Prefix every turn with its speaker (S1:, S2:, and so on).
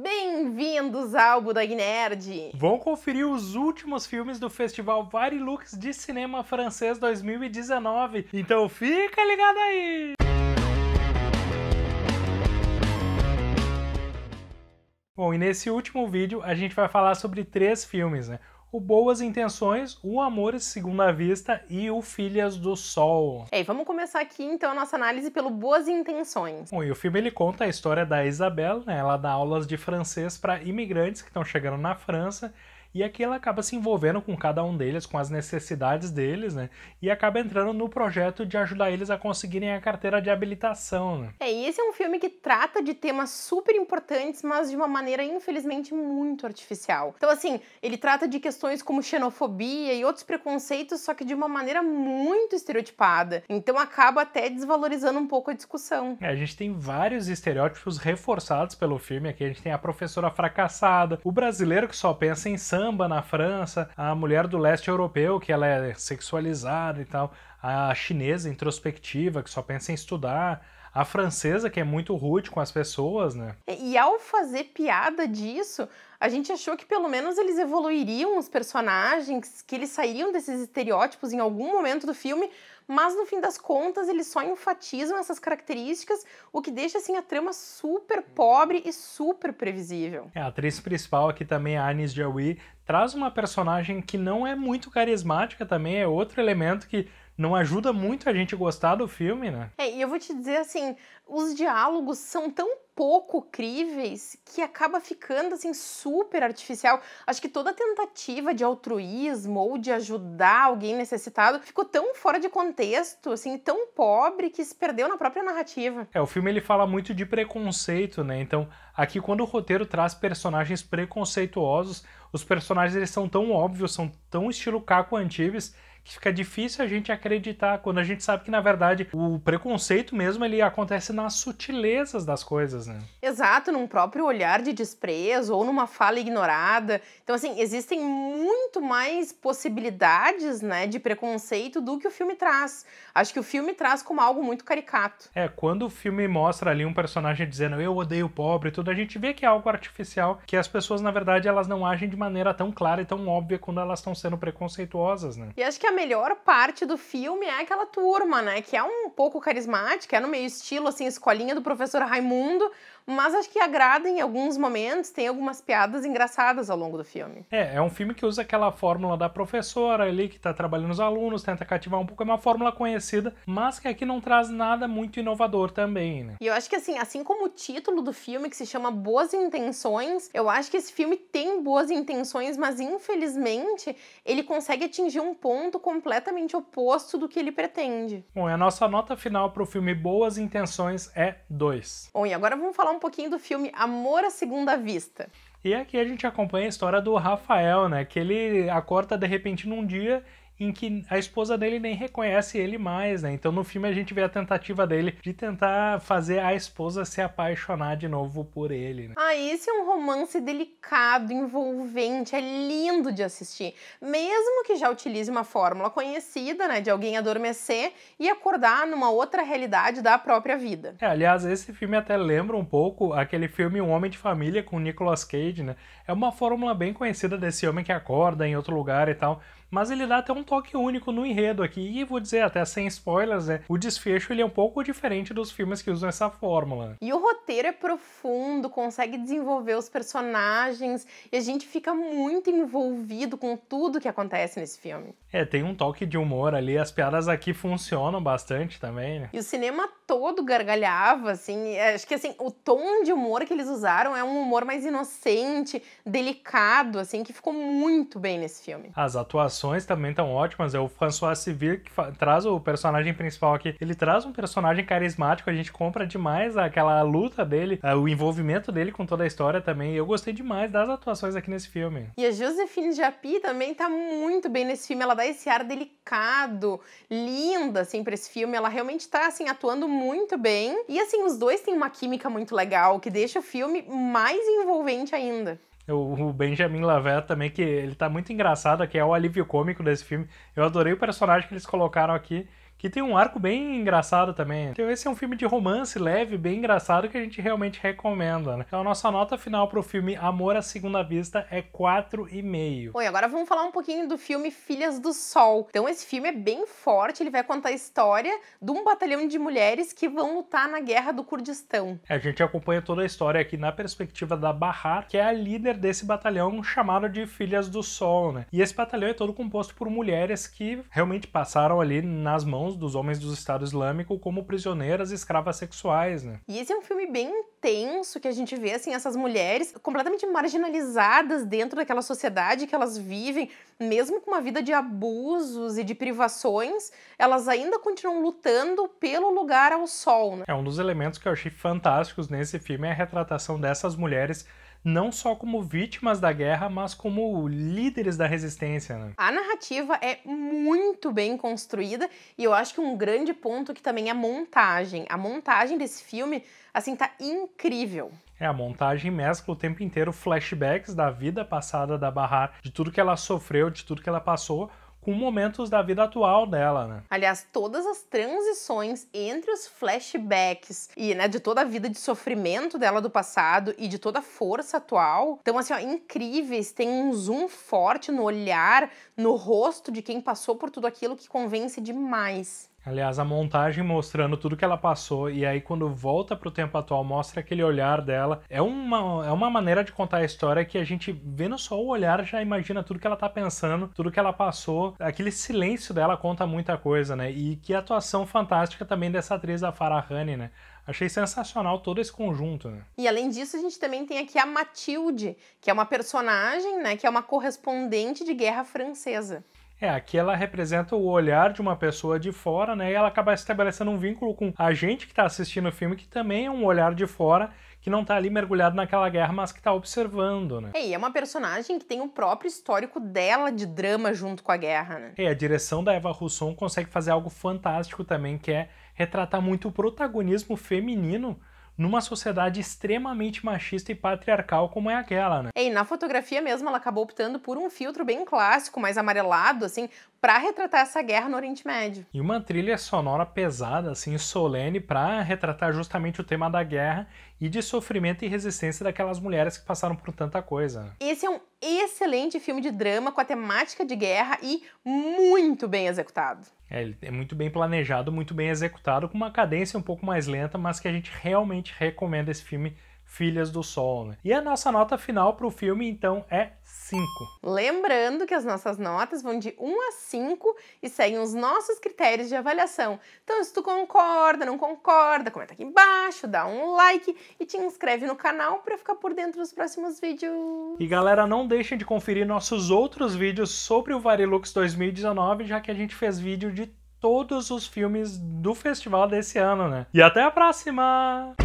S1: Bem-vindos ao Budog Nerd!
S2: Vão conferir os últimos filmes do Festival Varilux de Cinema Francês 2019, então fica ligado aí! Bom, e nesse último vídeo a gente vai falar sobre três filmes, né? o Boas Intenções, o Amor Segundo a Vista e o Filhas do Sol.
S1: Ei, vamos começar aqui então a nossa análise pelo Boas Intenções. Bom,
S2: e o filme ele conta a história da Isabel, né? Ela dá aulas de francês para imigrantes que estão chegando na França e aqui ela acaba se envolvendo com cada um deles, com as necessidades deles, né? E acaba entrando no projeto de ajudar eles a conseguirem a carteira de habilitação, né?
S1: É, e esse é um filme que trata de temas super importantes, mas de uma maneira, infelizmente, muito artificial. Então, assim, ele trata de questões como xenofobia e outros preconceitos, só que de uma maneira muito estereotipada. Então, acaba até desvalorizando um pouco a discussão.
S2: É, a gente tem vários estereótipos reforçados pelo filme aqui. A gente tem a professora fracassada, o brasileiro que só pensa em sangue, samba na França, a mulher do leste europeu, que ela é sexualizada e tal, a chinesa introspectiva, que só pensa em estudar, a francesa, que é muito rude com as pessoas, né?
S1: E ao fazer piada disso, a gente achou que pelo menos eles evoluiriam os personagens, que eles sairiam desses estereótipos em algum momento do filme, mas no fim das contas eles só enfatizam essas características, o que deixa assim a trama super pobre e super previsível.
S2: É, a atriz principal aqui também, a Anis Jawi, traz uma personagem que não é muito carismática também, é outro elemento que não ajuda muito a gente gostar do filme, né?
S1: É, e eu vou te dizer assim, os diálogos são tão pouco críveis que acaba ficando assim super artificial. Acho que toda tentativa de altruísmo ou de ajudar alguém necessitado ficou tão fora de contexto, assim, tão pobre que se perdeu na própria narrativa.
S2: É, o filme ele fala muito de preconceito, né? Então, aqui quando o roteiro traz personagens preconceituosos, os personagens eles são tão óbvios, são tão estilo Caco Antibes, que fica difícil a gente acreditar quando a gente sabe que na verdade o preconceito mesmo ele acontece nas sutilezas das coisas, né?
S1: Exato, num próprio olhar de desprezo ou numa fala ignorada. Então assim, existem muito mais possibilidades, né, de preconceito do que o filme traz. Acho que o filme traz como algo muito caricato.
S2: É, quando o filme mostra ali um personagem dizendo eu odeio o pobre e tudo, a gente vê que é algo artificial, que as pessoas na verdade elas não agem de maneira tão clara e tão óbvia quando elas estão sendo preconceituosas, né?
S1: E acho que a melhor parte do filme é aquela turma, né? Que é um pouco carismática, é no meio estilo, assim, escolinha do professor Raimundo, mas acho que agrada em alguns momentos, tem algumas piadas engraçadas ao longo do filme.
S2: É, é um filme que usa aquela fórmula da professora ali, que tá trabalhando os alunos, tenta cativar um pouco, é uma fórmula conhecida, mas que aqui não traz nada muito inovador também, né?
S1: E eu acho que, assim, assim como o título do filme, que se chama Boas Intenções, eu acho que esse filme tem boas intenções, mas infelizmente ele consegue atingir um ponto completamente oposto do que ele pretende.
S2: Bom, e a nossa nota final para o filme Boas Intenções é 2.
S1: Bom, e agora vamos falar um pouquinho do filme Amor à Segunda
S2: Vista. E aqui a gente acompanha a história do Rafael, né? Que ele acorda de repente num dia em que a esposa dele nem reconhece ele mais, né? Então no filme a gente vê a tentativa dele de tentar fazer a esposa se apaixonar de novo por ele. Né?
S1: Ah, esse é um romance delicado, envolvente, é lindo de assistir. Mesmo que já utilize uma fórmula conhecida, né, de alguém adormecer e acordar numa outra realidade da própria vida. É,
S2: aliás, esse filme até lembra um pouco aquele filme Um Homem de Família com Nicolas Cage, né? É uma fórmula bem conhecida desse homem que acorda em outro lugar e tal mas ele dá até um toque único no enredo aqui, e vou dizer até sem spoilers, né, o desfecho ele é um pouco diferente dos filmes que usam essa fórmula.
S1: E o roteiro é profundo, consegue desenvolver os personagens, e a gente fica muito envolvido com tudo que acontece nesse filme.
S2: É, tem um toque de humor ali, as piadas aqui funcionam bastante também, né? E
S1: o cinema todo gargalhava, assim, é, acho que assim, o tom de humor que eles usaram é um humor mais inocente, delicado, assim, que ficou muito bem nesse filme.
S2: As atuações também estão ótimas, é o François Civil que traz o personagem principal aqui, ele traz um personagem carismático, a gente compra demais aquela luta dele, é, o envolvimento dele com toda a história também, eu gostei demais das atuações aqui nesse filme.
S1: E a Josephine Japy também tá muito bem nesse filme, ela dá esse ar delicado, linda, assim, pra esse filme. Ela realmente tá, assim, atuando muito bem. E, assim, os dois têm uma química muito legal, que deixa o filme mais envolvente ainda.
S2: O Benjamin Lavelle também, que ele tá muito engraçado, que é o alívio cômico desse filme. Eu adorei o personagem que eles colocaram aqui que tem um arco bem engraçado também. Então esse é um filme de romance leve, bem engraçado, que a gente realmente recomenda, né? Então a nossa nota final pro filme Amor à Segunda Vista é 4,5.
S1: Bom, e agora vamos falar um pouquinho do filme Filhas do Sol. Então esse filme é bem forte, ele vai contar a história de um batalhão de mulheres que vão lutar na guerra do Kurdistão.
S2: A gente acompanha toda a história aqui na perspectiva da Bahar, que é a líder desse batalhão chamado de Filhas do Sol, né? E esse batalhão é todo composto por mulheres que realmente passaram ali nas mãos mãos dos homens do Estado Islâmico como prisioneiras e escravas sexuais, né?
S1: E esse é um filme bem intenso que a gente vê assim essas mulheres completamente marginalizadas dentro daquela sociedade que elas vivem, mesmo com uma vida de abusos e de privações, elas ainda continuam lutando pelo lugar ao sol. Né?
S2: É um dos elementos que eu achei fantásticos nesse filme é a retratação dessas mulheres não só como vítimas da guerra, mas como líderes da resistência. Né?
S1: A narrativa é muito bem construída e eu acho que um grande ponto que também é a montagem. A montagem desse filme, assim, tá incrível.
S2: É, a montagem mescla o tempo inteiro flashbacks da vida passada da Barrar, de tudo que ela sofreu, de tudo que ela passou, com momentos da vida atual dela, né?
S1: Aliás, todas as transições entre os flashbacks e, né, de toda a vida de sofrimento dela do passado e de toda a força atual, estão assim, ó, incríveis, tem um zoom forte no olhar, no rosto de quem passou por tudo aquilo que convence demais.
S2: Aliás, a montagem mostrando tudo que ela passou e aí quando volta pro tempo atual mostra aquele olhar dela. É uma, é uma maneira de contar a história que a gente vendo só o olhar já imagina tudo que ela tá pensando, tudo que ela passou. Aquele silêncio dela conta muita coisa, né? E que atuação fantástica também dessa atriz, a Farah né? Achei sensacional todo esse conjunto, né?
S1: E além disso, a gente também tem aqui a Matilde, que é uma personagem, né, que é uma correspondente de guerra francesa. É,
S2: aqui ela representa o olhar de uma pessoa de fora, né? E ela acaba estabelecendo um vínculo com a gente que está assistindo o filme, que também é um olhar de fora que não tá ali mergulhado naquela guerra, mas que tá observando, né? É,
S1: e é uma personagem que tem o próprio histórico dela de drama junto com a guerra, né?
S2: É, a direção da Eva Rousson consegue fazer algo fantástico também, que é retratar muito o protagonismo feminino numa sociedade extremamente machista e patriarcal como é aquela, né?
S1: e na fotografia mesmo ela acabou optando por um filtro bem clássico, mais amarelado, assim, para retratar essa guerra no Oriente Médio.
S2: E uma trilha sonora pesada, assim, solene, para retratar justamente o tema da guerra e de sofrimento e resistência daquelas mulheres que passaram por tanta coisa.
S1: Esse é um excelente filme de drama com a temática de guerra e muito bem executado.
S2: É, é muito bem planejado, muito bem executado, com uma cadência um pouco mais lenta, mas que a gente realmente recomenda esse filme Filhas do Sol. Né? E a nossa nota final para o filme, então, é 5.
S1: Lembrando que as nossas notas vão de 1 a 5 e seguem os nossos critérios de avaliação. Então, se tu concorda, não concorda, comenta aqui embaixo, dá um like e te inscreve no canal para ficar por dentro dos próximos vídeos.
S2: E galera, não deixem de conferir nossos outros vídeos sobre o Varilux 2019, já que a gente fez vídeo de todos os filmes do festival desse ano, né? E até a próxima!